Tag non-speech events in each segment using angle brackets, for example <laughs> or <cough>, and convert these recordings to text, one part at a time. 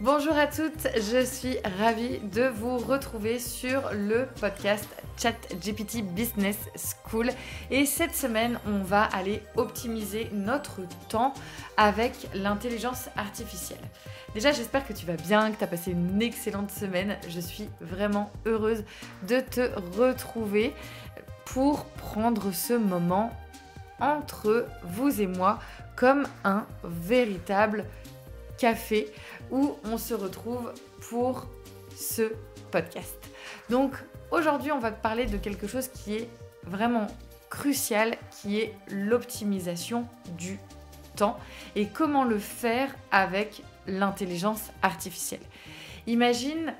Bonjour à toutes, je suis ravie de vous retrouver sur le podcast Chat GPT Business School. Et cette semaine, on va aller optimiser notre temps avec l'intelligence artificielle. Déjà, j'espère que tu vas bien, que tu as passé une excellente semaine. Je suis vraiment heureuse de te retrouver pour prendre ce moment entre vous et moi comme un véritable café où on se retrouve pour ce podcast. Donc aujourd'hui, on va te parler de quelque chose qui est vraiment crucial, qui est l'optimisation du temps et comment le faire avec l'intelligence artificielle. Imagine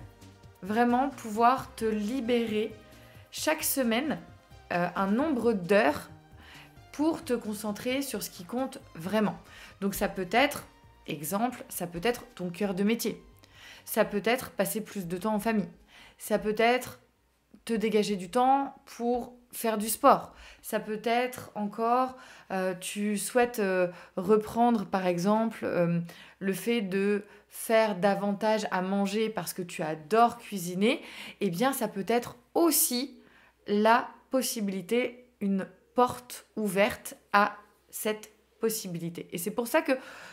vraiment pouvoir te libérer chaque semaine euh, un nombre d'heures pour te concentrer sur ce qui compte vraiment. Donc ça peut être Exemple, ça peut être ton cœur de métier. Ça peut être passer plus de temps en famille. Ça peut être te dégager du temps pour faire du sport. Ça peut être encore, euh, tu souhaites euh, reprendre par exemple euh, le fait de faire davantage à manger parce que tu adores cuisiner. Eh bien, ça peut être aussi la possibilité, une porte ouverte à cette possibilités. Et c'est pour ça que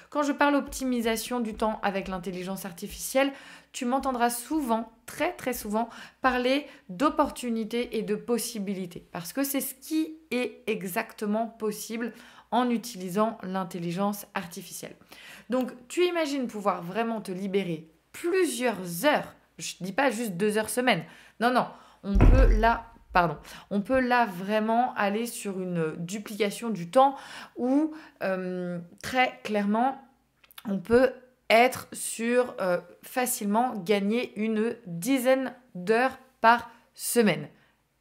quand je parle optimisation du temps avec l'intelligence artificielle, tu m'entendras souvent, très très souvent, parler d'opportunités et de possibilités. Parce que c'est ce qui est exactement possible en utilisant l'intelligence artificielle. Donc tu imagines pouvoir vraiment te libérer plusieurs heures. Je ne dis pas juste deux heures semaine. Non, non. On peut là Pardon. On peut là vraiment aller sur une duplication du temps où euh, très clairement on peut être sur euh, facilement gagner une dizaine d'heures par semaine.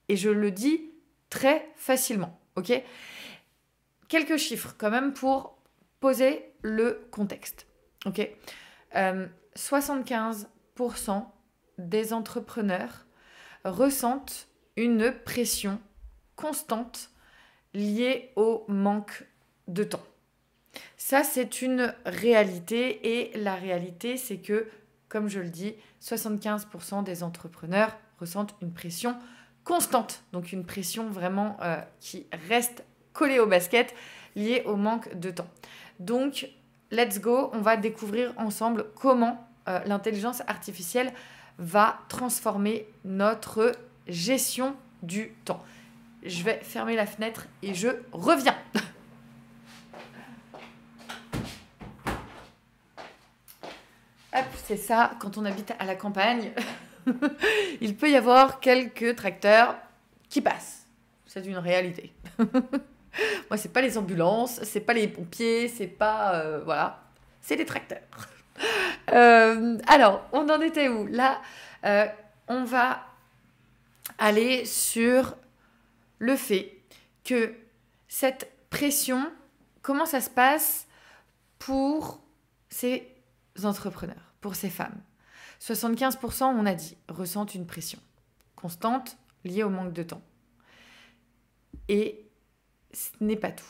Et je le dis très facilement, ok Quelques chiffres quand même pour poser le contexte, ok 75% euh, des entrepreneurs ressentent une pression constante liée au manque de temps. Ça, c'est une réalité et la réalité, c'est que, comme je le dis, 75% des entrepreneurs ressentent une pression constante, donc une pression vraiment euh, qui reste collée au basket liée au manque de temps. Donc, let's go, on va découvrir ensemble comment euh, l'intelligence artificielle va transformer notre gestion du temps. Je vais fermer la fenêtre et je reviens. <laughs> c'est ça, quand on habite à la campagne, <laughs> il peut y avoir quelques tracteurs qui passent. C'est une réalité. <laughs> Moi, c'est pas les ambulances, c'est pas les pompiers, c'est pas. Euh, voilà, c'est des tracteurs. Euh, alors, on en était où Là, euh, on va aller sur le fait que cette pression, comment ça se passe pour ces entrepreneurs, pour ces femmes 75%, on a dit, ressentent une pression constante liée au manque de temps. Et ce n'est pas tout.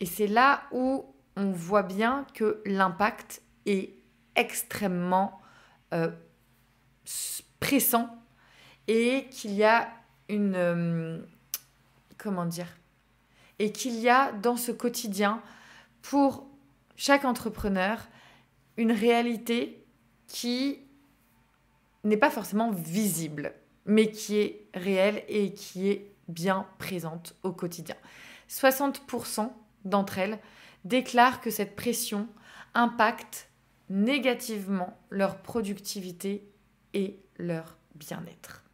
Et c'est là où on voit bien que l'impact est extrêmement euh, pressant et qu'il y a une... Euh, comment dire Et qu'il y a dans ce quotidien, pour chaque entrepreneur, une réalité qui n'est pas forcément visible, mais qui est réelle et qui est bien présente au quotidien. 60% d'entre elles déclarent que cette pression impacte négativement leur productivité et leur bien-être.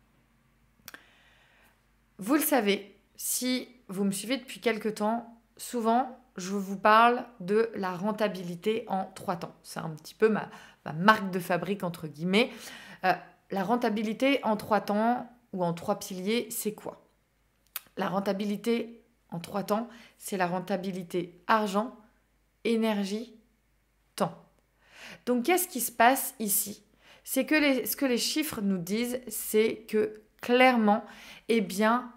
Vous le savez, si vous me suivez depuis quelques temps, souvent je vous parle de la rentabilité en trois temps. C'est un petit peu ma, marque de fabrique entre guillemets. Euh, la rentabilité en trois temps ou en trois piliers, c'est quoi La rentabilité en trois temps, c'est la rentabilité argent, énergie, temps. Donc qu'est-ce qui se passe ici C'est que ce que les chiffres nous disent, c'est que clairement, eh bien,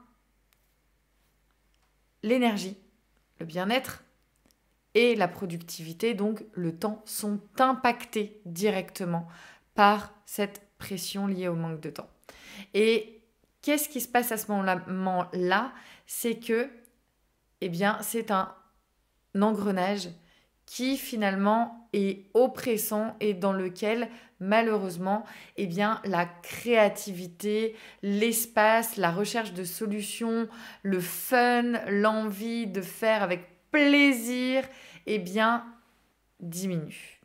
l'énergie, le bien-être et la productivité, donc le temps, sont impactés directement par cette pression liée au manque de temps. Et qu'est-ce qui se passe à ce moment-là C'est que, eh bien, c'est un engrenage qui finalement est oppressant et dans lequel malheureusement eh bien la créativité, l'espace, la recherche de solutions, le fun, l'envie de faire avec plaisir eh bien diminue.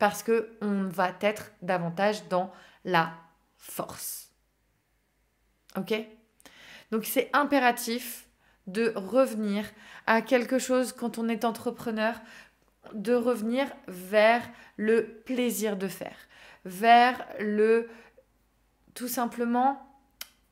Parce que on va être davantage dans la force. OK Donc c'est impératif de revenir à quelque chose quand on est entrepreneur, de revenir vers le plaisir de faire, vers le tout simplement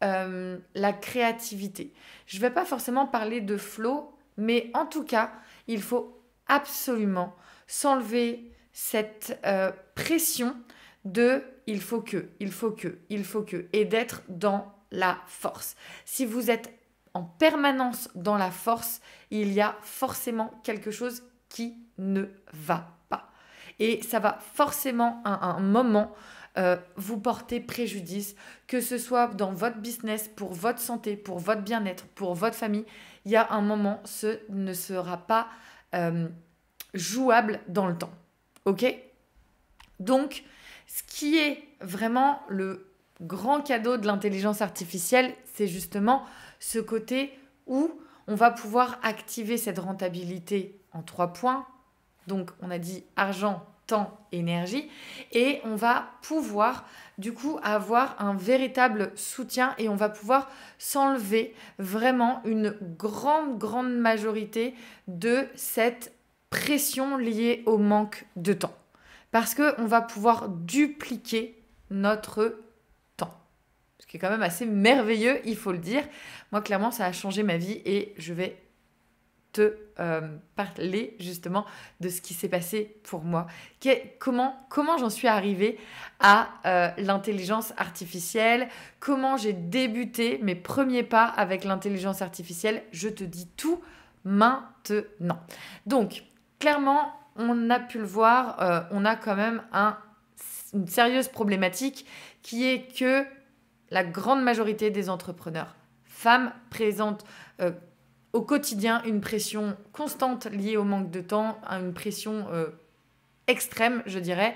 euh, la créativité. Je ne vais pas forcément parler de flow, mais en tout cas, il faut absolument s'enlever cette euh, pression de il faut que, il faut que, il faut que, et d'être dans la force. Si vous êtes en permanence dans la force, il y a forcément quelque chose qui ne va pas. Et ça va forcément à un moment euh, vous porter préjudice, que ce soit dans votre business, pour votre santé, pour votre bien-être, pour votre famille. Il y a un moment, ce ne sera pas euh, jouable dans le temps. OK Donc, ce qui est vraiment le grand cadeau de l'intelligence artificielle, c'est justement ce côté où on va pouvoir activer cette rentabilité en trois points. Donc on a dit argent, temps, énergie. Et on va pouvoir du coup avoir un véritable soutien et on va pouvoir s'enlever vraiment une grande, grande majorité de cette pression liée au manque de temps. Parce qu'on va pouvoir dupliquer notre ce qui est quand même assez merveilleux, il faut le dire. Moi, clairement, ça a changé ma vie et je vais te euh, parler justement de ce qui s'est passé pour moi. comment comment j'en suis arrivée à euh, l'intelligence artificielle, comment j'ai débuté mes premiers pas avec l'intelligence artificielle. Je te dis tout maintenant. Donc, clairement, on a pu le voir, euh, on a quand même une sérieuse problématique qui est que la grande majorité des entrepreneurs femmes présentent euh, au quotidien une pression constante liée au manque de temps, à une pression euh, extrême, je dirais,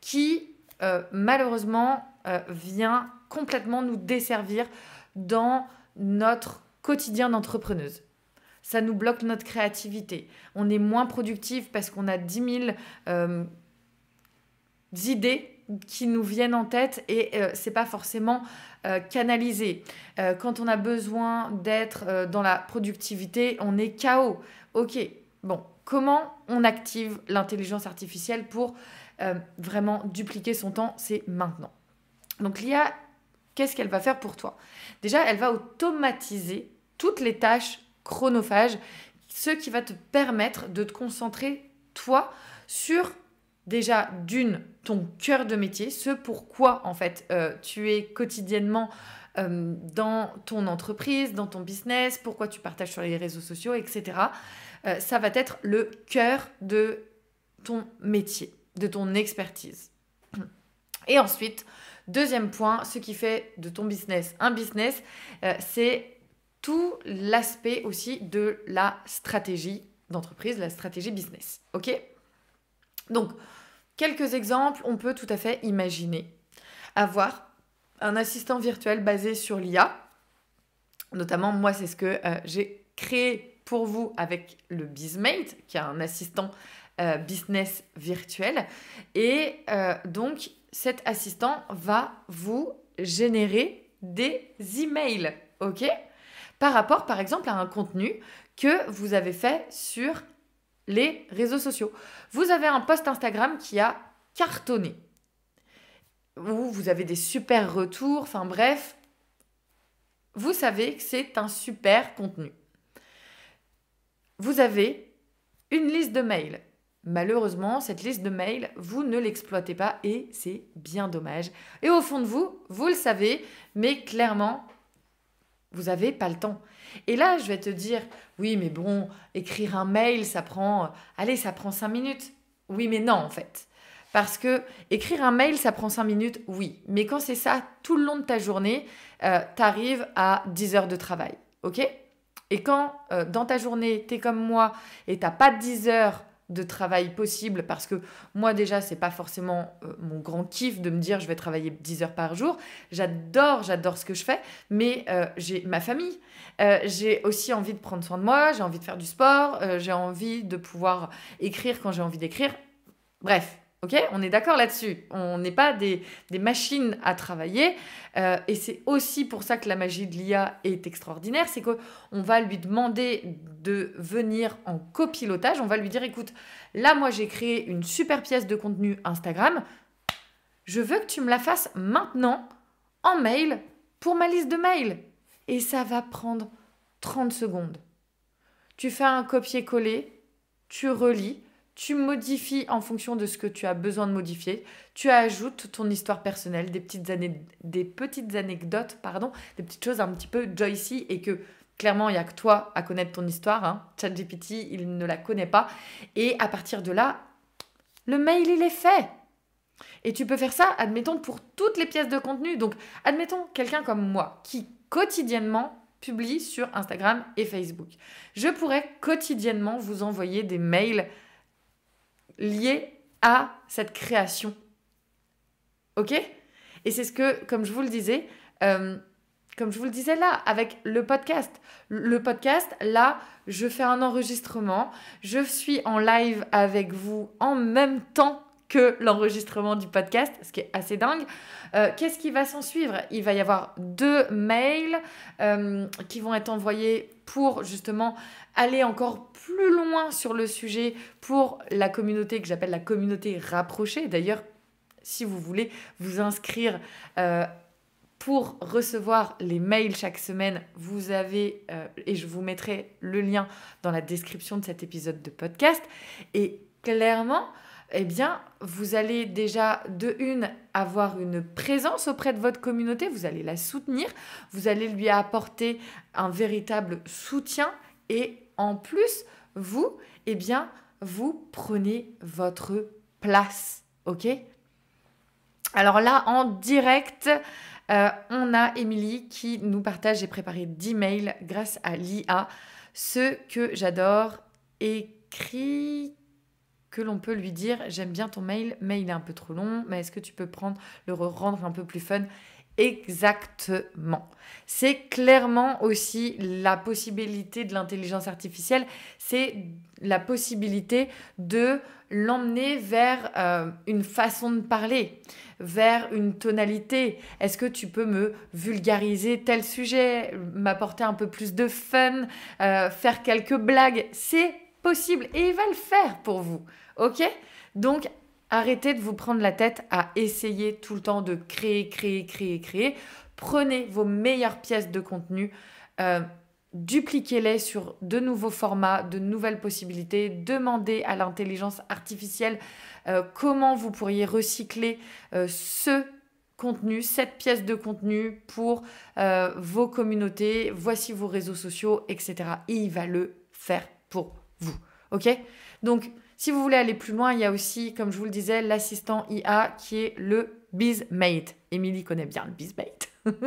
qui euh, malheureusement vient complètement nous desservir dans notre quotidien d'entrepreneuse. Ça nous bloque notre créativité. On est moins productif parce qu'on a 10 000 idées qui nous viennent en tête et euh, c'est pas forcément euh, canalisé. Euh, quand on a besoin d'être dans la productivité, on est KO. Ok, bon, comment on active l'intelligence artificielle pour vraiment dupliquer son temps C'est maintenant. Donc l'IA, qu'est-ce qu'elle va faire pour toi Déjà, elle va automatiser toutes les tâches chronophages, ce qui va te permettre de te concentrer toi sur déjà d'une ton cœur de métier, ce pourquoi en fait euh, tu es quotidiennement euh, dans ton entreprise, dans ton business, pourquoi tu partages sur les réseaux sociaux, etc. Euh, ça va être le cœur de ton métier, de ton expertise. Et ensuite, deuxième point, ce qui fait de ton business un business, c'est tout l'aspect aussi de la stratégie d'entreprise, la stratégie business. OK donc, quelques exemples, on peut tout à fait imaginer avoir un assistant virtuel basé sur l'IA. Notamment, moi, c'est ce que euh, j'ai créé pour vous avec le Bizmate, qui est un assistant euh, business virtuel. Et euh, donc, cet assistant va vous générer des emails, ok Par rapport, par exemple, à un contenu que vous avez fait sur les réseaux sociaux. Vous avez un post Instagram qui a cartonné. vous avez des super retours, enfin bref, vous savez que c'est un super contenu. Vous avez une liste de mails. Malheureusement, cette liste de mails, vous ne l'exploitez pas et c'est bien dommage. Et au fond de vous, vous le savez, mais clairement, vous n'avez pas le temps. Et là, je vais te dire, oui, mais bon, écrire un mail, ça prend, euh, allez, ça prend 5 minutes. Oui, mais non, en fait. Parce que écrire un mail, ça prend 5 minutes, oui. Mais quand c'est ça, tout le long de ta journée, tu euh, t'arrives à 10 heures de travail. OK Et quand euh, dans ta journée, t'es comme moi et t'as pas 10 heures de travail possible parce que moi déjà c'est pas forcément euh, mon grand kiff de me dire je vais travailler 10 heures par jour j'adore j'adore ce que je fais mais euh, j'ai ma famille euh, j'ai aussi envie de prendre soin de moi j'ai envie de faire du sport j'ai envie de pouvoir écrire quand j'ai envie d'écrire bref Ok On est d'accord là-dessus. On n'est pas des, machines à travailler. Euh, et c'est aussi pour ça que la magie de l'IA est extraordinaire. C'est qu'on va lui demander de venir en copilotage. On va lui dire, écoute, là, moi, j'ai créé une super pièce de contenu Instagram. Je veux que tu me la fasses maintenant en mail pour ma liste de mails. Et ça va prendre 30 secondes. Tu fais un copier-coller, tu relis tu modifies en fonction de ce que tu as besoin de modifier, tu ajoutes ton histoire personnelle, des petites, des petites anecdotes, pardon, des petites choses un petit peu joycy, et que clairement il n'y a que toi à connaître ton histoire, hein. ChatGPT il ne la connaît pas, et à partir de là, le mail il est fait. Et tu peux faire ça, admettons, pour toutes les pièces de contenu. Donc, admettons quelqu'un comme moi qui quotidiennement publie sur Instagram et Facebook. Je pourrais quotidiennement vous envoyer des mails lié à cette création. Ok Et c'est ce que, comme je vous le disais, euh, comme je vous le disais là, avec le podcast. Le podcast, là, je fais un enregistrement, je suis en live avec vous en même temps que l'enregistrement du podcast, ce qui est assez dingue. Euh, qu'est-ce qui va s'en suivre Il va y avoir deux mails euh, qui vont être envoyés pour justement aller encore plus loin sur le sujet pour la communauté que j'appelle la communauté rapprochée. D'ailleurs, si vous voulez vous inscrire euh, pour recevoir les mails chaque semaine, vous avez, et je vous mettrai le lien dans la description de cet épisode de podcast. Et clairement, eh bien, vous allez déjà de une avoir une présence auprès de votre communauté, vous allez la soutenir, vous allez lui apporter un véritable soutien et en plus, vous, eh bien, vous prenez votre place, ok Alors là, en direct, euh, on a Émilie qui nous partage, et préparé 10 mails grâce à l'IA, ce que j'adore écrit que l'on peut lui dire j'aime bien ton mail, mais il est un peu trop long, mais est-ce que tu peux prendre le rendre un peu plus fun Exactement. C'est clairement aussi la possibilité de l'intelligence artificielle, c'est la possibilité de l'emmener vers euh, une façon de parler, vers une tonalité. Est-ce que tu peux me vulgariser tel sujet, m'apporter un peu plus de fun, euh, faire quelques blagues C'est et il va le faire pour vous. OK Donc arrêtez de vous prendre la tête à essayer tout le temps de créer, créer, créer, créer. Prenez vos meilleures pièces de contenu. Euh, dupliquez-les sur de nouveaux formats, de nouvelles possibilités, demandez à l'intelligence artificielle euh, comment vous pourriez recycler euh, ce contenu, cette pièce de contenu pour vos communautés, voici vos réseaux sociaux, etc. Et il va le faire pour vous vous. OK Donc, si vous voulez aller plus loin, il y a aussi, comme je vous le disais, l'assistant IA qui est le Bizmate. Émilie connaît bien le Bizmate. <laughs>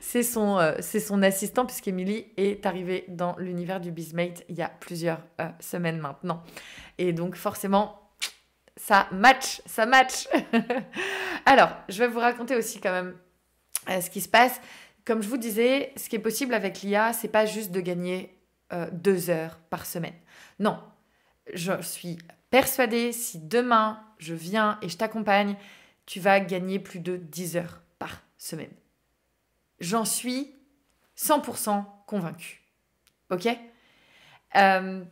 c'est son, euh, son, assistant, puisqu'Émilie est arrivée dans l'univers du Bizmate il y a plusieurs euh, semaines maintenant. Et donc, forcément, ça match, ça match. <laughs> Alors, je vais vous raconter aussi quand même euh, ce qui se passe. Comme je vous disais, ce qui est possible avec l'IA, c'est pas juste de gagner euh, deux heures par semaine. Non, je suis persuadée, si demain je viens et je t'accompagne, tu vas gagner plus de 10 heures par semaine. J'en suis 100% convaincue. Ok euh,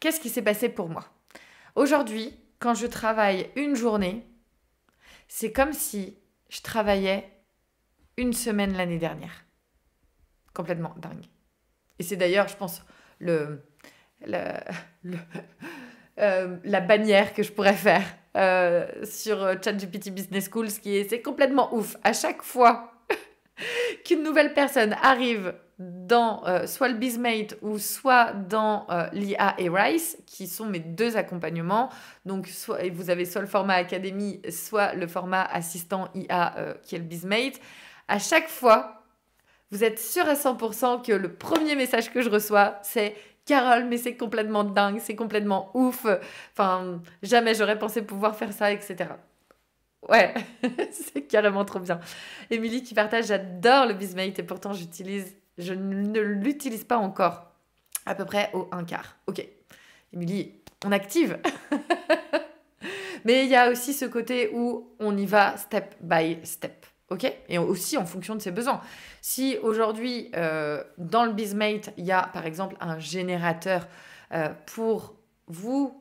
Qu'est-ce qui s'est passé pour moi Aujourd'hui, quand je travaille une journée, c'est comme si je travaillais une semaine l'année dernière. Complètement dingue. Et c'est d'ailleurs, je pense, le, la <laughs> euh, bannière que je pourrais faire euh, sur euh, ChatGPT Business School, ce qui est, c'est complètement ouf. À chaque fois <laughs> qu'une nouvelle personne arrive dans soit le Bizmate ou soit dans l'IA et Rice, qui sont mes deux accompagnements. Donc, soit, vous avez soit le format académie, soit le format assistant IA qui est le Bizmate. À chaque fois vous êtes sûr à 100% que le premier message que je reçois, c'est Carole, mais c'est complètement dingue, c'est complètement ouf. Enfin, jamais j'aurais pensé pouvoir faire ça, etc. Ouais, <laughs> c'est carrément trop bien. Émilie qui partage, j'adore le Bismate et pourtant j'utilise, je ne l'utilise pas encore. À peu près au un quart. Ok. Émilie, on active. <laughs> Mais il y a aussi ce côté où on y va step by step. OK Et aussi en fonction de ses besoins. Si aujourd'hui, euh, dans le Bizmate, il y a par exemple un générateur euh, pour vous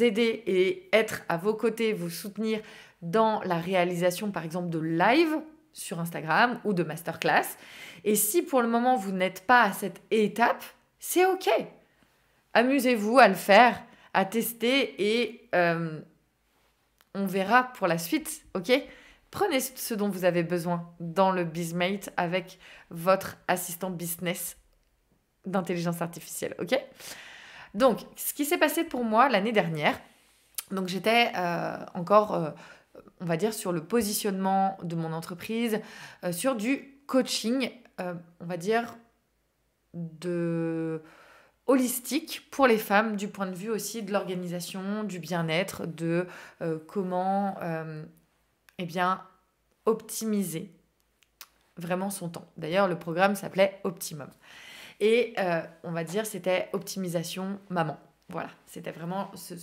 aider et être à vos côtés, vous soutenir dans la réalisation par exemple de live sur Instagram ou de masterclass. Et si pour le moment vous n'êtes pas à cette étape, c'est OK. Amusez-vous à le faire, à tester et euh, on verra pour la suite, OK Prenez ce dont vous avez besoin dans le BizMate avec votre assistant business d'intelligence artificielle, ok Donc, ce qui s'est passé pour moi l'année dernière, donc j'étais euh, encore, euh, on va dire, sur le positionnement de mon entreprise, euh, sur du coaching, on va dire, de holistique pour les femmes du point de vue aussi de l'organisation, du bien-être, de comment eh bien, optimiser vraiment son temps. D'ailleurs, le programme s'appelait Optimum. Et euh, on va dire, c'était optimisation maman. Voilà, c'était vraiment ce,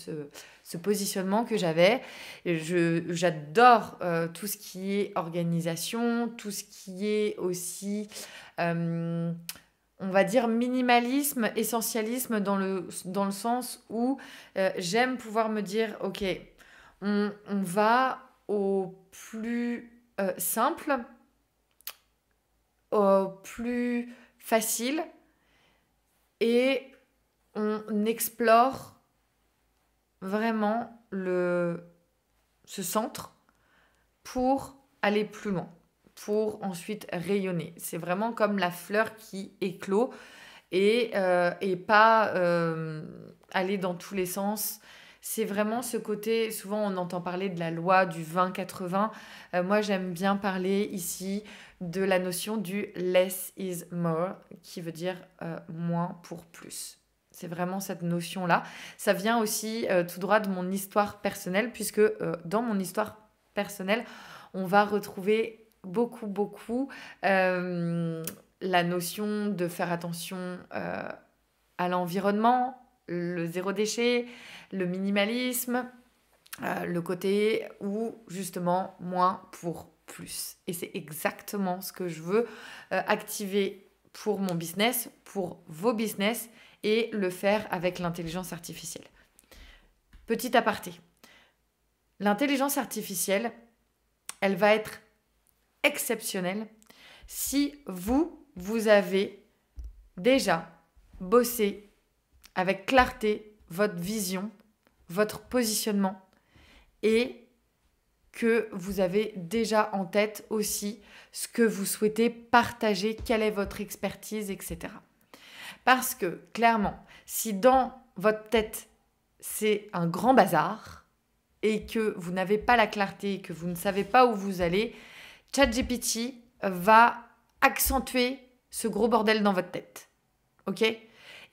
ce, positionnement que j'avais. J'adore euh, tout ce qui est organisation, tout ce qui est aussi, euh, on va dire, minimalisme, essentialisme dans le, dans le sens où j'aime pouvoir me dire, ok, on, on va au plus euh, simple, au plus facile et on explore vraiment le, ce centre pour aller plus loin, pour ensuite rayonner. C'est vraiment comme la fleur qui éclot et, euh, et pas euh, aller dans tous les sens c'est vraiment ce côté, souvent on entend parler de la loi du 20-80, euh, moi j'aime bien parler ici de la notion du less is more, qui veut dire euh, moins pour plus. C'est vraiment cette notion-là. Ça vient aussi euh, tout droit de mon histoire personnelle, puisque dans mon histoire personnelle, on va retrouver beaucoup, beaucoup la notion de faire attention à l'environnement, le zéro déchet, le minimalisme, euh, le côté où justement moins pour plus. Et c'est exactement ce que je veux euh, activer pour mon business, pour vos business et le faire avec l'intelligence artificielle. Petit aparté. L'intelligence artificielle, elle va être exceptionnelle si vous, vous avez déjà bossé avec clarté votre vision, votre positionnement et que vous avez déjà en tête aussi ce que vous souhaitez partager, quelle est votre expertise, etc. Parce que clairement, si dans votre tête c'est un grand bazar et que vous n'avez pas la clarté et que vous ne savez pas où vous allez, ChatGPT va accentuer ce gros bordel dans votre tête. OK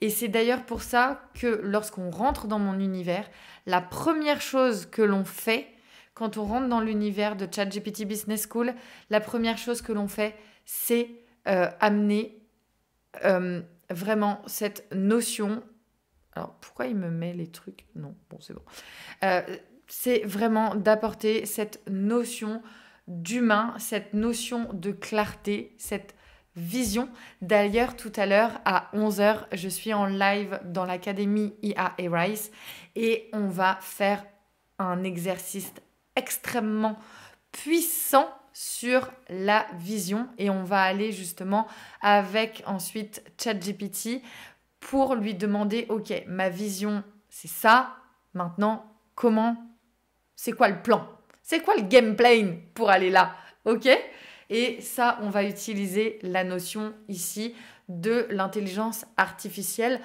et c'est d'ailleurs pour ça que lorsqu'on rentre dans mon univers, la première chose que l'on fait quand on rentre dans l'univers de ChatGPT Business School, la première chose que l'on fait, c'est euh, amener euh, vraiment cette notion. Alors pourquoi il me met les trucs Non, bon, c'est bon. Euh, c'est vraiment d'apporter cette notion d'humain, cette notion de clarté, cette vision. D'ailleurs, tout à l'heure, à 11h, je suis en live dans l'académie IA et et on va faire un exercice extrêmement puissant sur la vision et on va aller justement avec ensuite ChatGPT pour lui demander OK, ma vision, c'est ça. Maintenant, comment c'est quoi le plan C'est quoi le gameplay pour aller là OK et ça, on va utiliser la notion ici de l'intelligence artificielle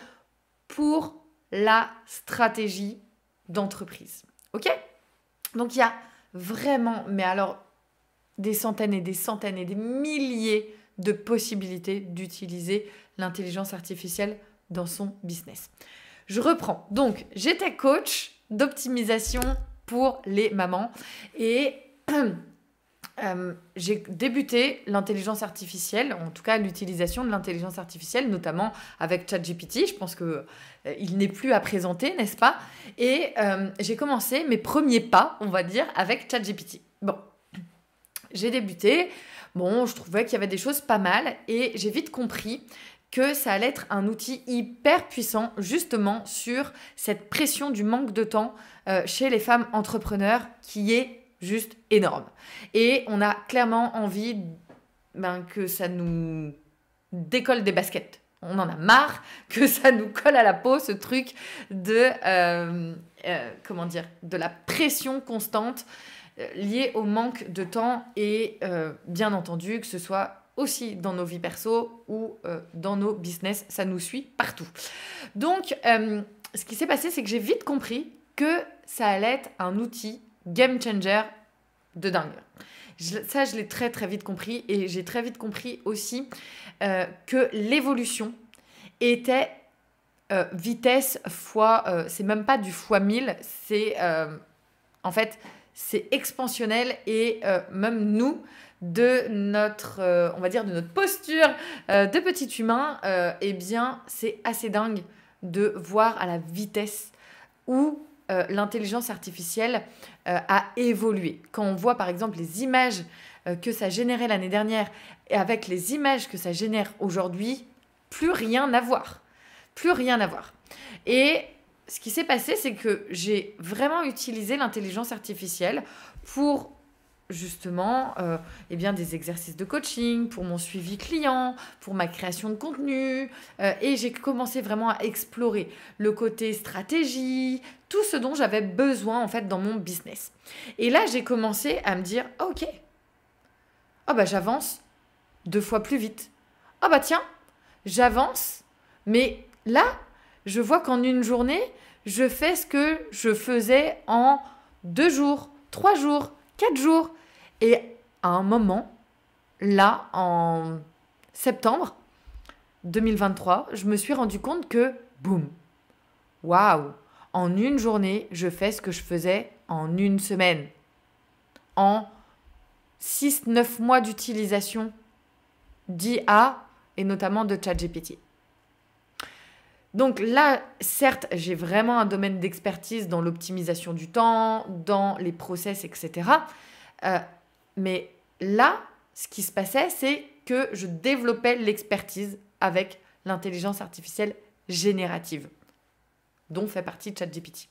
pour la stratégie d'entreprise. OK Donc il y a vraiment, mais alors des centaines et des centaines et des milliers de possibilités d'utiliser l'intelligence artificielle dans son business. Je reprends. Donc, j'étais coach d'optimisation pour les mamans et <clears throat> Euh, j'ai débuté l'intelligence artificielle, en tout cas l'utilisation de l'intelligence artificielle, notamment avec ChatGPT. Je pense que euh, il n'est plus à présenter, n'est-ce pas Et euh, j'ai commencé mes premiers pas, on va dire, avec ChatGPT. Bon, j'ai débuté. Bon, je trouvais qu'il y avait des choses pas mal et j'ai vite compris que ça allait être un outil hyper puissant justement sur cette pression du manque de temps chez les femmes entrepreneurs qui est juste énorme. Et on a clairement envie ben, que ça nous décolle des baskets. On en a marre <laughs> que ça nous colle à la peau ce truc de euh, euh, comment dire de la pression constante euh, liée au manque de temps et bien entendu que ce soit aussi dans nos vies perso ou dans nos business, ça nous suit partout. Donc ce qui s'est passé, c'est que j'ai vite compris que ça allait être un outil game changer de dingue. ça, je l'ai très très vite compris et j'ai très vite compris aussi euh, que l'évolution était euh, vitesse fois, euh, c'est même pas du fois mille, c'est en fait c'est expansionnel et même nous de notre on va dire de notre posture de petit humain, eh bien c'est assez dingue de voir à la vitesse où l'intelligence artificielle euh, a évolué. Quand on voit par exemple les images euh, que ça générait l'année dernière et avec les images que ça génère aujourd'hui, plus rien à voir. Plus rien à voir. Et ce qui s'est passé, c'est que j'ai vraiment utilisé l'intelligence artificielle pour justement euh, eh bien, des exercices de coaching, pour mon suivi client, pour ma création de contenu. et j'ai commencé vraiment à explorer le côté stratégie, tout ce dont j'avais besoin en fait dans mon business. Et là, j'ai commencé à me dire OK. oh bah j'avance deux fois plus vite. Ah oh bah tiens, j'avance mais là, je vois qu'en une journée, je fais ce que je faisais en deux jours, trois jours, quatre jours. Et à un moment, là, en septembre 2023, je me suis rendu compte que, boum, waouh, en une journée, je fais ce que je faisais en une semaine. En 6-9 mois d'utilisation d'IA et notamment de ChatGPT. Donc là, certes, j'ai vraiment un domaine d'expertise dans l'optimisation du temps, dans les process, etc. Euh, mais là, ce qui se passait, c'est que je développais l'expertise avec l'intelligence artificielle générative dont fait partie ChatGPT.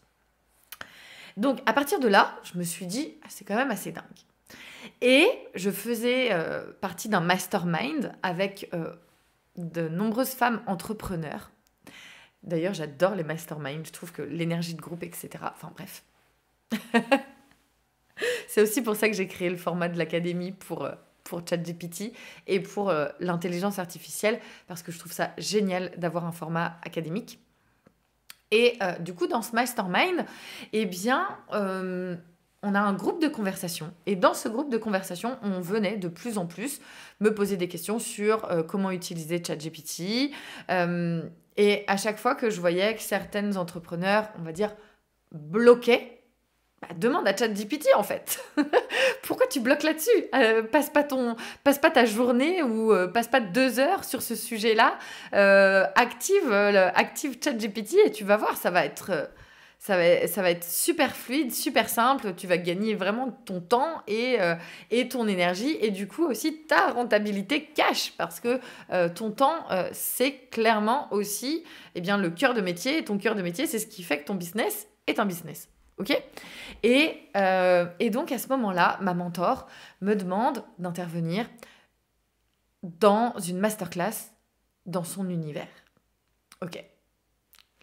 Donc à partir de là, je me suis dit, ah, c'est quand même assez dingue. Et je faisais euh, partie d'un mastermind avec euh, de nombreuses femmes entrepreneurs. D'ailleurs, j'adore les masterminds, je trouve que l'énergie de groupe, etc. Enfin bref. <laughs> c'est aussi pour ça que j'ai créé le format de l'académie pour... Euh, pour ChatGPT et pour l'intelligence artificielle parce que je trouve ça génial d'avoir un format académique. Et euh, du coup, dans ce mastermind, eh bien, euh, on a un groupe de conversation. Et dans ce groupe de conversation, on venait de plus en plus me poser des questions sur euh, comment utiliser ChatGPT. et à chaque fois que je voyais que certaines entrepreneurs, on va dire, bloquaient bah, demande à ChatGPT en fait. <laughs> Pourquoi tu bloques là-dessus euh, Passe pas ton, passe pas ta journée ou euh, passe pas deux heures sur ce sujet-là. Euh, active, Chat ChatGPT et tu vas voir, ça va être, ça va, être super fluide, super simple. Tu vas gagner vraiment ton temps et ton énergie et du coup aussi ta rentabilité cash parce que ton temps c'est clairement aussi, eh bien le cœur de métier. Et ton cœur de métier c'est ce qui fait que ton business est un business. Ok et, euh, et, donc à ce moment-là, ma mentor me demande d'intervenir dans une masterclass dans son univers. Ok.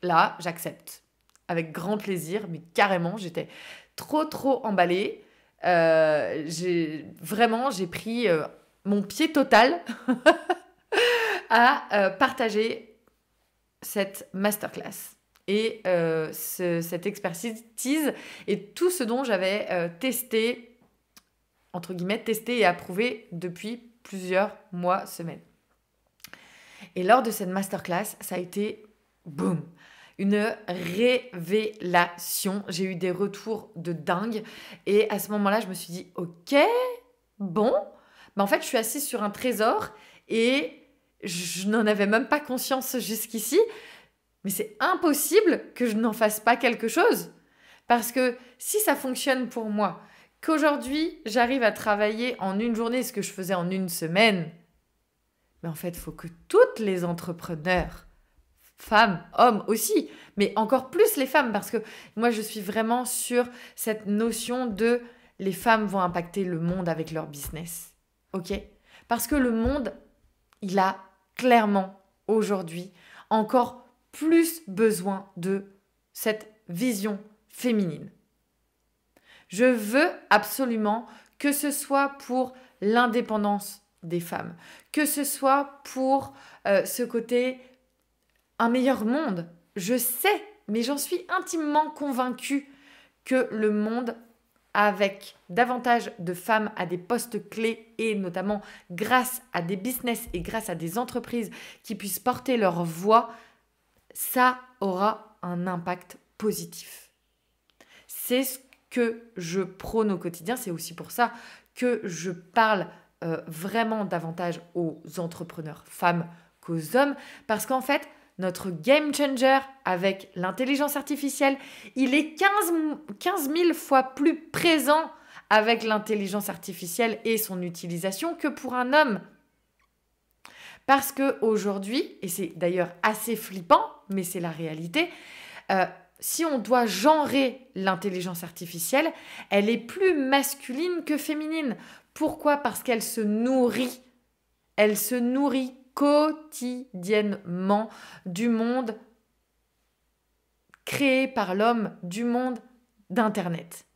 Là, j'accepte. Avec grand plaisir, mais carrément, j'étais trop, trop emballée. Euh, j'ai vraiment, j'ai pris euh, mon pied total <laughs> à partager cette masterclass et euh, cette expertise et tout ce dont j'avais euh, testé, entre guillemets, testé et approuvé depuis plusieurs mois, semaines. Et lors de cette masterclass, ça a été boum, une révélation. J'ai eu des retours de dingue et à ce moment-là, je me suis dit, ok, bon, mais en fait, je suis assise sur un trésor et je n'en avais même pas conscience jusqu'ici. Mais c'est impossible que je n'en fasse pas quelque chose. Parce que si ça fonctionne pour moi, qu'aujourd'hui j'arrive à travailler en une journée ce que je faisais en une semaine, mais en fait, il faut que toutes les entrepreneurs, femmes, hommes aussi, mais encore plus les femmes, parce que moi je suis vraiment sur cette notion de les femmes vont impacter le monde avec leur business. OK Parce que le monde, il a clairement aujourd'hui encore plus besoin de cette vision féminine. Je veux absolument que ce soit pour l'indépendance des femmes, que ce soit pour euh, ce côté un meilleur monde. Je sais, mais j'en suis intimement convaincue que le monde avec davantage de femmes à des postes clés et notamment grâce à des business et grâce à des entreprises qui puissent porter leur voix ça aura un impact positif. C'est ce que je prône au quotidien, c'est aussi pour ça que je parle euh, vraiment davantage aux entrepreneurs femmes qu'aux hommes, parce qu'en fait, notre game changer avec l'intelligence artificielle, il est 15, 15 000 fois plus présent avec l'intelligence artificielle et son utilisation que pour un homme. Parce que aujourd'hui, et c'est d'ailleurs assez flippant, mais c'est la réalité, euh, si on doit genrer l'intelligence artificielle, elle est plus masculine que féminine. Pourquoi Parce qu'elle se nourrit. Elle se nourrit quotidiennement du monde créé par l'homme, du monde d'Internet.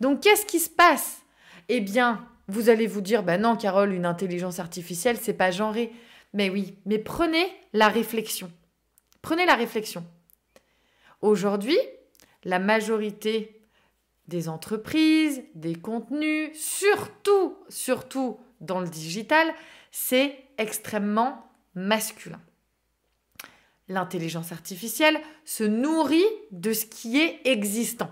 Donc qu'est-ce qui se passe Eh bien, vous allez vous dire, ben non, Carole, une intelligence artificielle, c'est pas genré. Mais oui, mais prenez la réflexion. Prenez la réflexion. Aujourd'hui, la majorité des entreprises, des contenus, surtout, surtout dans le digital, c'est extrêmement masculin. L'intelligence artificielle se nourrit de ce qui est existant.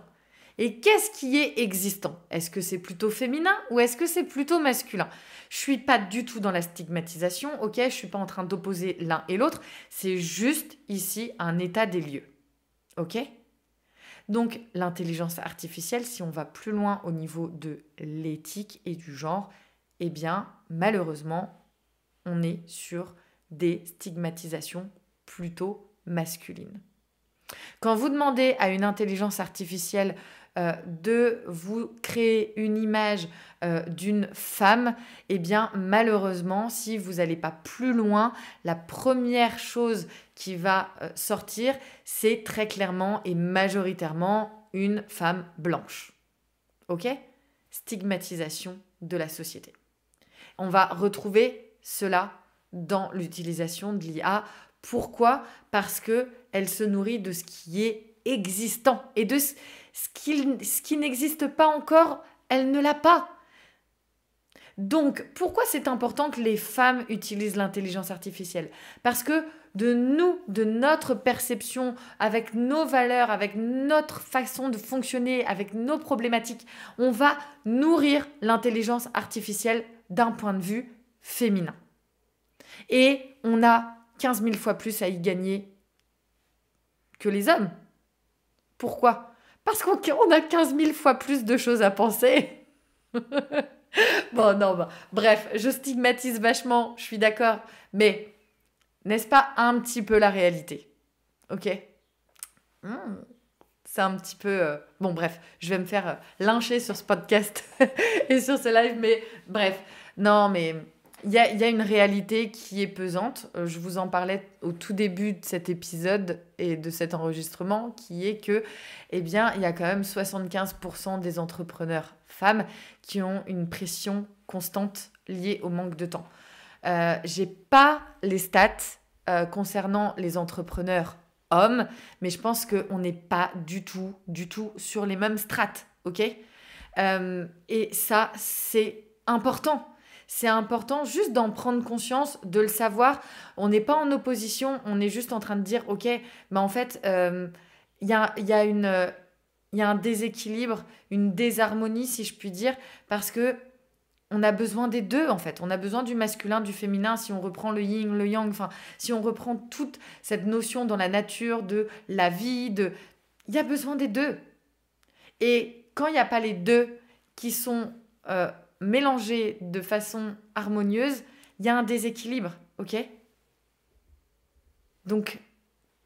Et qu'est-ce qui est existant Est-ce que c'est plutôt féminin ou est-ce que c'est plutôt masculin Je suis pas du tout dans la stigmatisation, ok Je suis pas en train d'opposer l'un et l'autre, c'est juste ici un état des lieux. Ok Donc l'intelligence artificielle, si on va plus loin au niveau de l'éthique et du genre, eh bien malheureusement, on est sur des stigmatisations plutôt masculines. Quand vous demandez à une intelligence artificielle euh, de vous créer une image euh, d'une femme, et eh bien malheureusement, si vous n'allez pas plus loin, la première chose qui va euh, sortir, c'est très clairement et majoritairement une femme blanche. Ok Stigmatisation de la société. On va retrouver cela dans l'utilisation de l'IA. Pourquoi Parce que elle se nourrit de ce qui est existant et de ce ce qui, n'existe pas encore, elle ne l'a pas. Donc, pourquoi c'est important que les femmes utilisent l'intelligence artificielle Parce que de nous, de notre perception, avec nos valeurs, avec notre façon de fonctionner, avec nos problématiques, on va nourrir l'intelligence artificielle d'un point de vue féminin. Et on a 15 000 fois plus à y gagner que les hommes. Pourquoi parce qu'on a 15 000 fois plus de choses à penser. <laughs> bon, non, bref, je stigmatise vachement, je suis d'accord, mais n'est-ce pas un petit peu la réalité Ok hmm. C'est un petit peu... Euh, bon, bref, je vais me faire euh, lyncher sur ce podcast <laughs> et sur ce live, mais bref, non, mais il y a, une réalité qui est pesante. Euh, je vous en parlais au tout début de cet épisode et de cet enregistrement, qui est que, eh bien, il y a quand même 75% des entrepreneurs femmes qui ont une pression constante liée au manque de temps. Je euh, J'ai pas les stats euh, concernant les entrepreneurs hommes, mais je pense qu'on n'est pas du tout, du tout sur les mêmes strates, ok Et ça, c'est important c'est important juste d'en prendre conscience, de le savoir. On n'est pas en opposition, on est juste en train de dire, ok, bah en fait, euh, il y, a, y a une... il y a un déséquilibre, une désharmonie, si je puis dire, parce que on a besoin des deux, en fait. On a besoin du masculin, du féminin, si on reprend le yin, le yang, enfin, si on reprend toute cette notion dans la nature de la vie, de... Il y a besoin des deux. Et quand il n'y a pas les deux qui sont euh, Mélanger de façon harmonieuse, il y a un déséquilibre, ok Donc,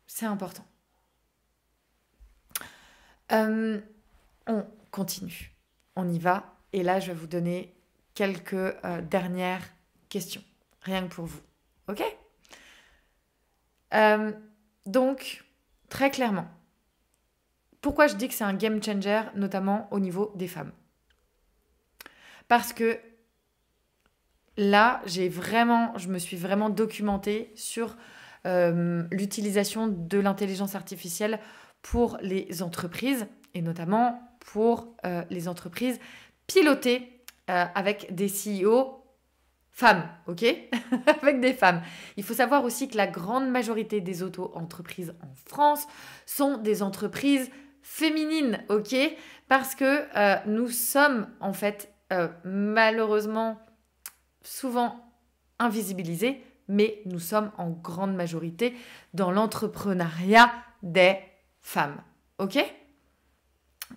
c'est important. Euh, on continue, on y va, et là, je vais vous donner quelques euh, dernières questions, rien que pour vous, ok euh, Donc, très clairement, pourquoi je dis que c'est un game changer, notamment au niveau des femmes parce que là, j'ai vraiment, je me suis vraiment documentée sur euh, l'utilisation de l'intelligence artificielle pour les entreprises et notamment pour euh, les entreprises pilotées euh, avec des CEO femmes, ok <laughs> Avec des femmes. Il faut savoir aussi que la grande majorité des auto-entreprises en France sont des entreprises féminines, ok Parce que nous sommes en fait euh, malheureusement souvent invisibilisés, mais nous sommes en grande majorité dans l'entrepreneuriat des femmes. Ok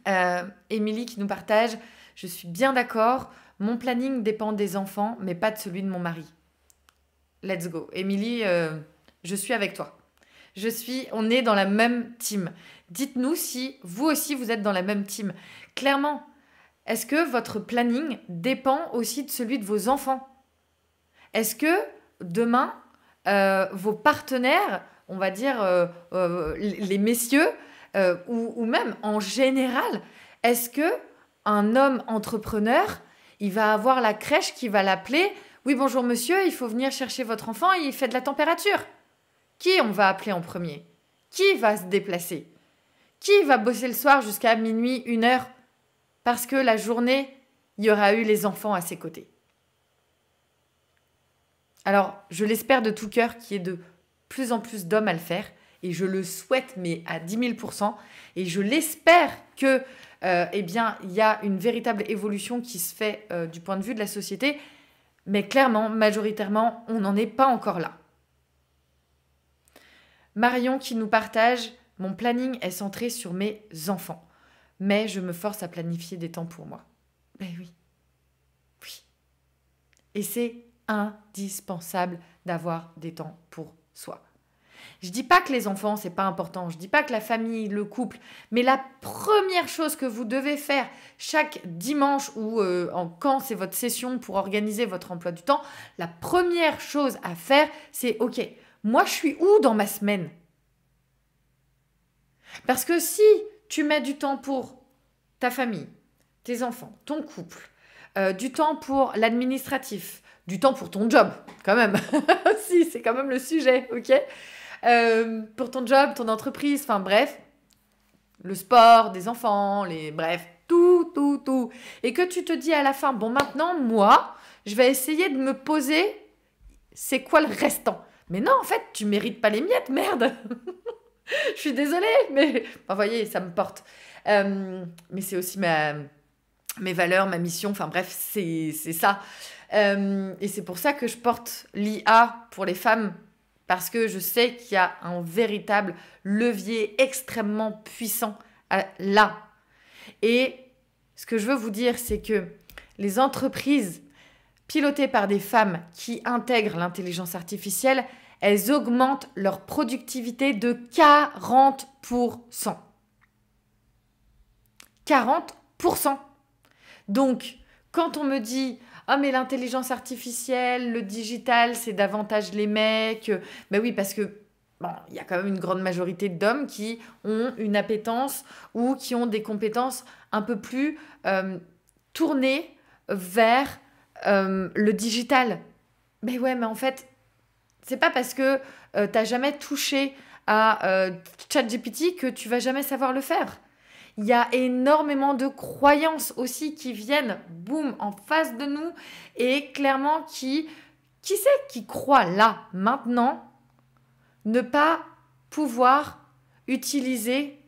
euh, Émilie qui nous partage Je suis bien d'accord, mon planning dépend des enfants, mais pas de celui de mon mari. Let's go. Émilie, euh, je suis avec toi. Je suis, on est dans la même team. Dites-nous si vous aussi vous êtes dans la même team. Clairement, est-ce que votre planning dépend aussi de celui de vos enfants Est-ce que demain, euh, vos partenaires, on va dire euh, euh, les messieurs, ou, même en général, est-ce que un homme entrepreneur, il va avoir la crèche qui va l'appeler Oui, bonjour monsieur, il faut venir chercher votre enfant, il fait de la température. Qui on va appeler en premier Qui va se déplacer Qui va bosser le soir jusqu'à minuit, une heure parce que la journée, il y aura eu les enfants à ses côtés. Alors, je l'espère de tout cœur qu'il y ait de plus en plus d'hommes à le faire, et je le souhaite, mais à 10 000 et je l'espère que, euh, eh bien, il y a une véritable évolution qui se fait euh, du point de vue de la société, mais clairement, majoritairement, on n'en est pas encore là. Marion qui nous partage, mon planning est centré sur mes enfants mais je me force à planifier des temps pour moi. Ben oui. Oui. Et c'est indispensable d'avoir des temps pour soi. Je dis pas que les enfants, c'est pas important. Je dis pas que la famille, le couple. Mais la première chose que vous devez faire chaque dimanche ou euh, en quand c'est votre session pour organiser votre emploi du temps, la première chose à faire, c'est OK, moi je suis où dans ma semaine Parce que si tu mets du temps pour ta famille, tes enfants, ton couple, euh, du temps pour l'administratif, du temps pour ton job, quand même. <laughs> si, c'est quand même le sujet, ok euh, Pour ton job, ton entreprise, enfin bref, le sport, des enfants, les bref, tout, tout, tout. Et que tu te dis à la fin, bon maintenant, moi, je vais essayer de me poser, c'est quoi le restant Mais non, en fait, tu mérites pas les miettes, merde <laughs> <laughs> je suis désolée, mais Vous voyez, ça me porte. Euh, mais c'est aussi ma, mes valeurs, ma mission, enfin bref, c'est ça. Euh, et c'est pour ça que je porte l'IA pour les femmes, parce que je sais qu'il y a un véritable levier extrêmement puissant là. Et ce que je veux vous dire, c'est que les entreprises pilotées par des femmes qui intègrent l'intelligence artificielle, elles augmentent leur productivité de 40%. 40%. Donc, quand on me dit ah mais l'intelligence artificielle, le digital, c'est davantage les mecs, ben oui parce que il y a quand même une grande majorité d'hommes qui ont une appétence ou qui ont des compétences un peu plus euh, tournées vers euh, le digital. Mais ben ouais, mais en fait, c'est pas parce que tu euh, t'as jamais touché à euh, ChatGPT que tu vas jamais savoir le faire. Il y a énormément de croyances aussi qui viennent, boum, en face de nous et clairement qui, qui sait qui croit là, maintenant, ne pas pouvoir utiliser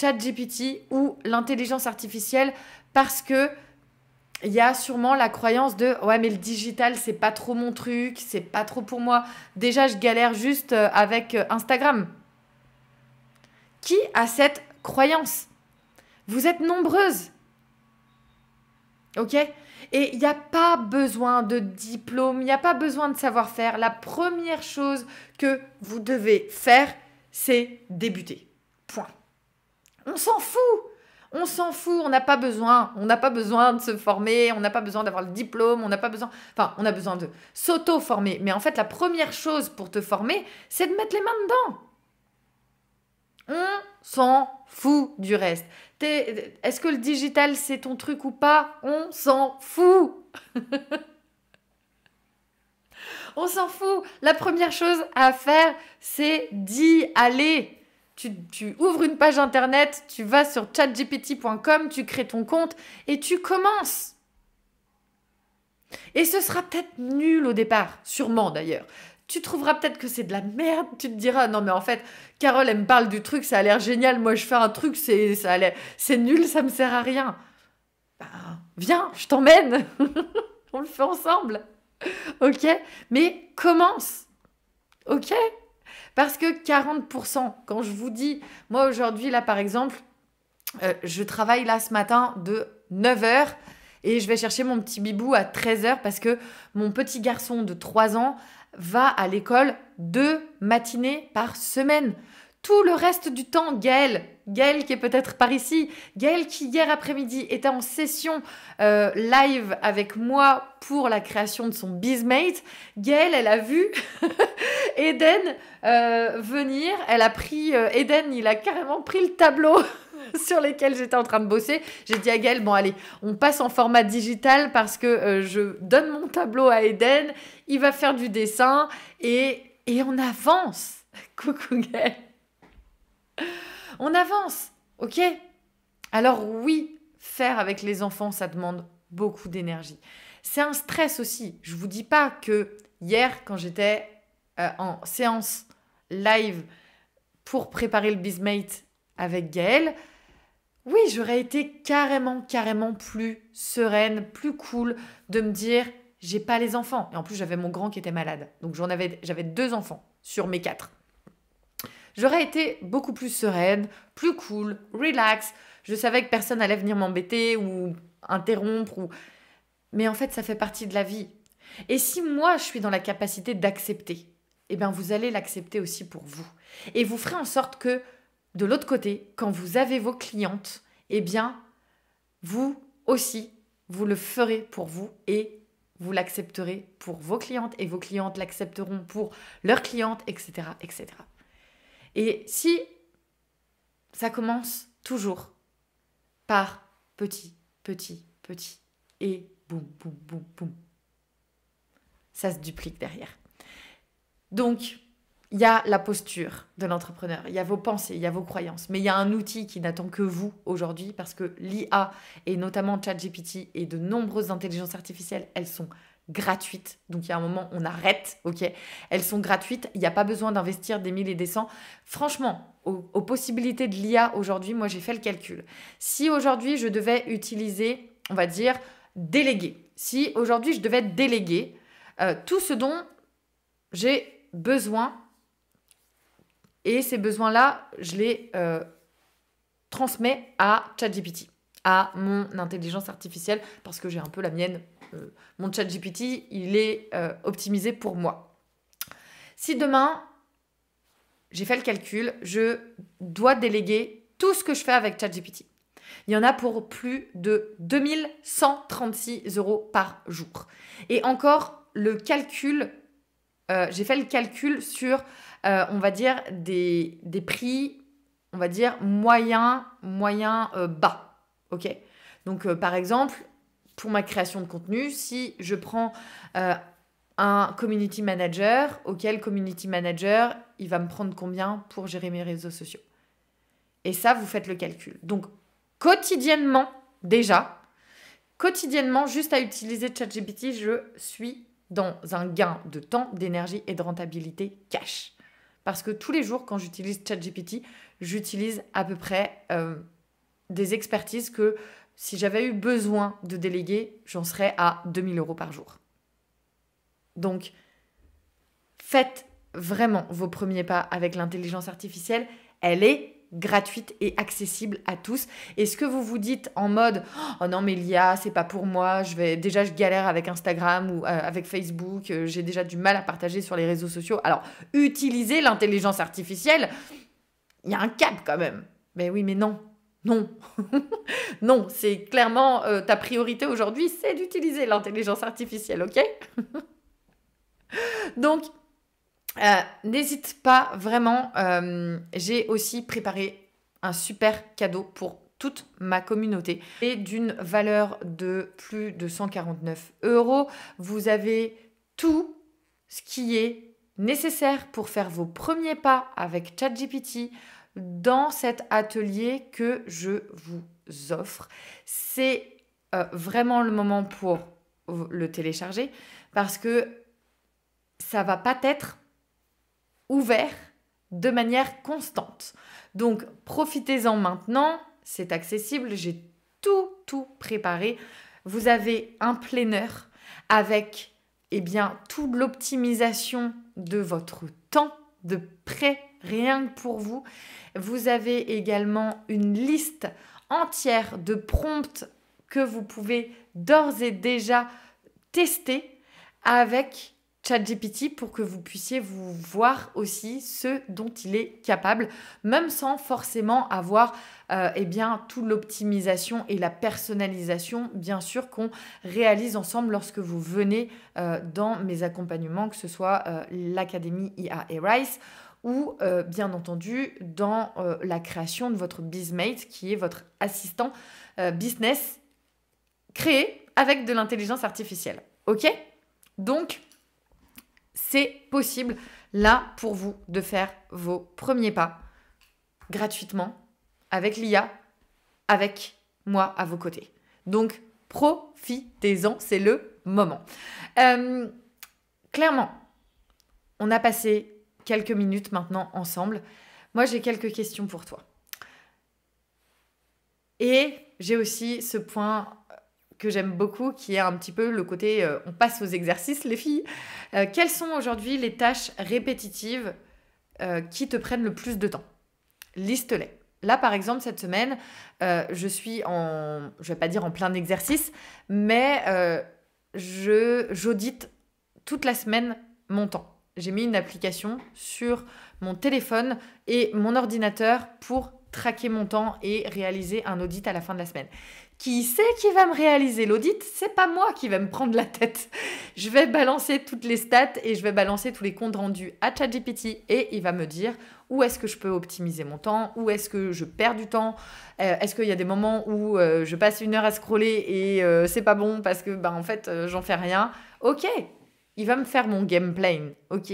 ChatGPT ou l'intelligence artificielle parce que il y a sûrement la croyance de ouais mais le digital c'est pas trop mon truc, c'est pas trop pour moi. Déjà je galère juste euh, avec euh, Instagram. Qui a cette croyance Vous êtes nombreuses. OK Et il n'y a pas besoin de diplôme, il n'y a pas besoin de savoir-faire. La première chose que vous devez faire, c'est débuter. Point. On s'en fout on s'en fout, on n'a pas besoin. On n'a pas besoin de se former, on n'a pas besoin d'avoir le diplôme, on n'a pas besoin. Enfin, on a besoin de s'auto-former. Mais en fait, la première chose pour te former, c'est de mettre les mains dedans. On s'en fout du reste. Est-ce que le digital, c'est ton truc ou pas On s'en fout. <laughs> on s'en fout. La première chose à faire, c'est d'y aller. Tu, ouvres une page internet, tu vas sur chatgpt.com, tu crées ton compte et tu commences. Et ce sera peut-être nul au départ, sûrement d'ailleurs. Tu trouveras peut-être que c'est de la merde, tu te diras non mais en fait, Carole elle me parle du truc, ça a l'air génial, moi je fais un truc, c'est ça c'est nul, ça me sert à rien. Bah, viens, je t'emmène. <laughs> On le fait ensemble. OK Mais commence. OK parce que 40%, quand je vous dis, moi aujourd'hui, là par exemple, euh, je travaille là ce matin de 9h et je vais chercher mon petit bibou à 13h parce que mon petit garçon de 3 ans va à l'école deux matinées par semaine tout le reste du temps, Gaël, Gaël qui est peut-être par ici, Gaël qui hier après-midi était en session euh, live avec moi pour la création de son Bizmate, Gaël, elle a vu <laughs> Eden euh, venir, elle a pris, euh, Eden, il a carrément pris le tableau. <laughs> sur lequel j'étais en train de bosser, j'ai dit à Gaël, bon allez, on passe en format digital parce que je donne mon tableau à Eden, il va faire du dessin et, et on avance. <laughs> Coucou Gaël. On avance, ok Alors oui, faire avec les enfants, ça demande beaucoup d'énergie. C'est un stress aussi. Je vous dis pas que hier, quand j'étais euh, en séance live pour préparer le Bizmate avec Gaël, oui, j'aurais été carrément, carrément plus sereine, plus cool de me dire j'ai pas les enfants. Et en plus, j'avais mon grand qui était malade. Donc j'en avais, j'avais deux enfants sur mes quatre j'aurais été beaucoup plus sereine, plus cool, relax. Je savais que personne allait venir m'embêter ou interrompre ou... Mais en fait, ça fait partie de la vie. Et si moi, je suis dans la capacité d'accepter, eh bien, vous allez l'accepter aussi pour vous. Et vous ferez en sorte que, de l'autre côté, quand vous avez vos clientes, eh bien, vous aussi, vous le ferez pour vous et vous l'accepterez pour vos clientes et vos clientes l'accepteront pour leurs clientes, etc., etc. Et si ça commence toujours par petit, petit, petit, et boum, boum, boum, boum, ça se duplique derrière. Donc, il y a la posture de l'entrepreneur, il y a vos pensées, il y a vos croyances, mais il y a un outil qui n'attend que vous aujourd'hui parce que l'IA et notamment ChatGPT et de nombreuses intelligences artificielles, elles sont gratuites. Donc il y a un moment, on arrête, ok Elles sont gratuites, il n'y a pas besoin d'investir des 1000 et des cents. Franchement, aux, possibilités de l'IA aujourd'hui, moi j'ai fait le calcul. Si aujourd'hui je devais utiliser, on va dire, déléguer, si aujourd'hui je devais déléguer euh, tout ce dont j'ai besoin et ces besoins-là, je les euh, transmets à ChatGPT à mon intelligence artificielle parce que j'ai un peu la mienne euh, mon chat GPT, il est euh, optimisé pour moi. Si demain, j'ai fait le calcul, je dois déléguer tout ce que je fais avec ChatGPT. Il y en a pour plus de 2136 euros par jour. Et encore, le calcul, euh, j'ai fait le calcul sur, on va dire, des, prix, on va dire, moyen, moyen bas. OK Donc, par exemple, pour ma création de contenu, si je prends euh, un community manager, auquel community manager, il va me prendre combien pour gérer mes réseaux sociaux Et ça, vous faites le calcul. Donc, quotidiennement, déjà, quotidiennement, juste à utiliser ChatGPT, je suis dans un gain de temps, d'énergie et de rentabilité cash. Parce que tous les jours, quand j'utilise ChatGPT, j'utilise à peu près euh, des expertises que si j'avais eu besoin de déléguer, j'en serais à 2000 euros par jour. Donc, faites vraiment vos premiers pas avec l'intelligence artificielle. Elle est gratuite et accessible à tous. Et ce que vous vous dites en mode oh non mais l'IA c'est pas pour moi, je vais déjà je galère avec Instagram ou euh, avec Facebook, euh, j'ai déjà du mal à partager sur les réseaux sociaux. Alors, utilisez l'intelligence artificielle. Il y a un cap quand même. Mais oui, mais non, non, <laughs> non, c'est clairement euh, ta priorité aujourd'hui, c'est d'utiliser l'intelligence artificielle, ok <laughs> Donc, euh, n'hésite pas vraiment. Euh, j'ai aussi préparé un super cadeau pour toute ma communauté et d'une valeur de plus de 149 euros. Vous avez tout ce qui est nécessaire pour faire vos premiers pas avec ChatGPT, dans cet atelier que je vous offre. C'est euh, vraiment le moment pour le télécharger parce que ça va pas être ouvert de manière constante. Donc profitez-en maintenant, c'est accessible, j'ai tout tout préparé. Vous avez un planeur avec eh bien toute l'optimisation de votre temps de prêt, rien que pour vous. Vous avez également une liste entière de prompts que vous pouvez d'ores et déjà tester avec ChatGPT pour que vous puissiez vous voir aussi ce dont il est capable, même sans forcément avoir euh, eh bien, toute l'optimisation et la personnalisation, bien sûr, qu'on réalise ensemble lorsque vous venez euh, dans mes accompagnements, que ce soit euh, l'Académie IA et Rice ou euh, bien entendu dans euh, la création de votre bizmate qui est votre assistant euh, business créé avec de l'intelligence artificielle. OK Donc c'est possible là pour vous de faire vos premiers pas gratuitement avec l'IA avec moi à vos côtés. Donc profitez-en, c'est le moment. clairement, on a passé quelques minutes maintenant ensemble. Moi, j'ai quelques questions pour toi. Et j'ai aussi ce point euh, que j'aime beaucoup, qui est un petit peu le côté euh, on passe aux exercices, les filles. Euh, quelles sont aujourd'hui les tâches répétitives qui te prennent le plus de temps Liste-les. Là, par exemple, cette semaine, je suis en, je vais pas dire en plein d'exercices, mais je j'audite toute la semaine mon temps j'ai mis une application sur mon téléphone et mon ordinateur pour traquer mon temps et réaliser un audit à la fin de la semaine. Qui sait qui va me réaliser l'audit C'est pas moi qui va me prendre la tête. Je vais balancer toutes les stats et je vais balancer tous les comptes rendus à ChatGPT et il va me dire où est-ce que je peux optimiser mon temps, où est-ce que je perds du temps, euh, est-ce qu'il y a des moments où euh, je passe une heure à scroller et euh, c'est pas bon parce que bah, en fait j'en fais rien. Ok, il va me faire mon gameplay, ok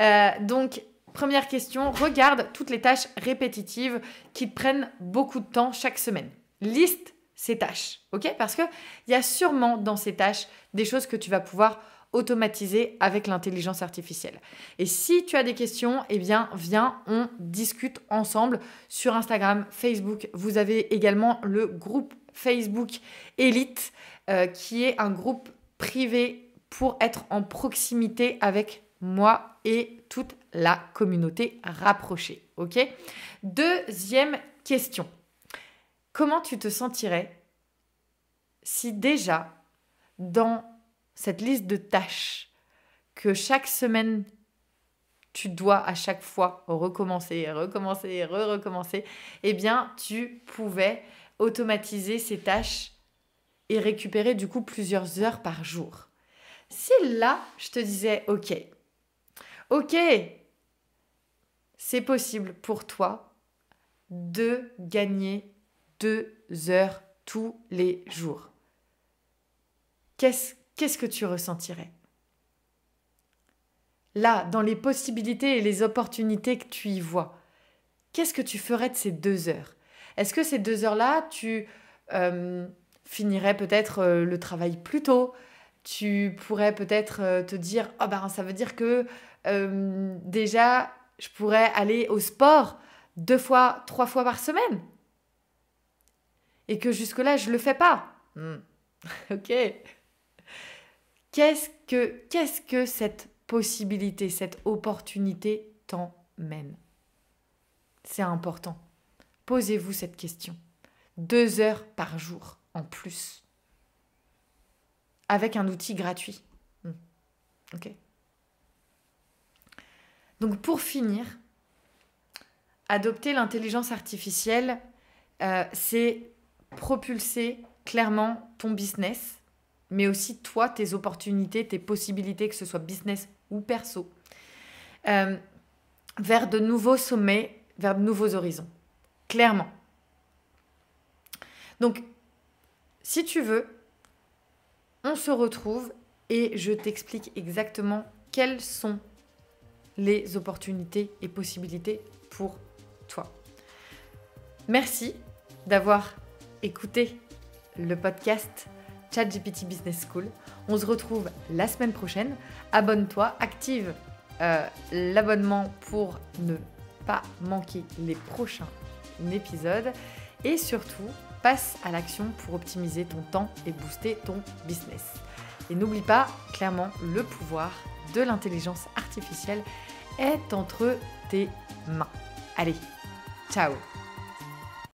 euh, Donc, première question, regarde toutes les tâches répétitives qui te prennent beaucoup de temps chaque semaine. Liste ces tâches, ok Parce qu'il y a sûrement dans ces tâches des choses que tu vas pouvoir automatiser avec l'intelligence artificielle. Et si tu as des questions, eh bien viens, on discute ensemble sur Instagram, Facebook. Vous avez également le groupe Facebook Elite, euh, qui est un groupe privé pour être en proximité avec moi et toute la communauté rapprochée. Ok Deuxième question. Comment tu te sentirais si déjà dans cette liste de tâches que chaque semaine tu dois à chaque fois recommencer, recommencer, re-recommencer, eh bien tu pouvais automatiser ces tâches et récupérer du coup plusieurs heures par jour. Si là, je te disais, ok, ok, c'est possible pour toi de gagner deux heures tous les jours. Qu'est-ce que tu ressentirais Là, dans les possibilités et les opportunités que tu y vois, qu'est-ce que tu ferais de ces deux heures Est-ce que ces deux heures-là, tu euh, finirais peut-être euh, le travail plus tôt tu pourrais peut-être euh, te dire oh ben ça veut dire que euh, déjà je pourrais aller au sport deux fois, trois fois par semaine et que jusque-là je le fais pas. Hmm. <laughs> ok. Qu'est-ce que qu'est-ce que cette possibilité, cette opportunité t'emmène C'est important. Posez-vous cette question. Deux heures par jour en plus avec un outil gratuit. Hmm. Ok. Donc pour finir, adopter l'intelligence artificielle, euh, c'est propulser clairement ton business, mais aussi toi, tes opportunités, tes possibilités, que ce soit business ou perso, euh, vers de nouveaux sommets, vers de nouveaux horizons. Clairement. Donc, si tu veux, on se retrouve et je t'explique exactement quelles sont les opportunités et possibilités pour toi. Merci d'avoir écouté le podcast ChatGPT Business School. On se retrouve la semaine prochaine. Abonne-toi, active euh, l'abonnement pour ne pas manquer les prochains épisodes et surtout Passe à l'action pour optimiser ton temps et booster ton business. Et n'oublie pas, clairement, le pouvoir de l'intelligence artificielle est entre tes mains. Allez, ciao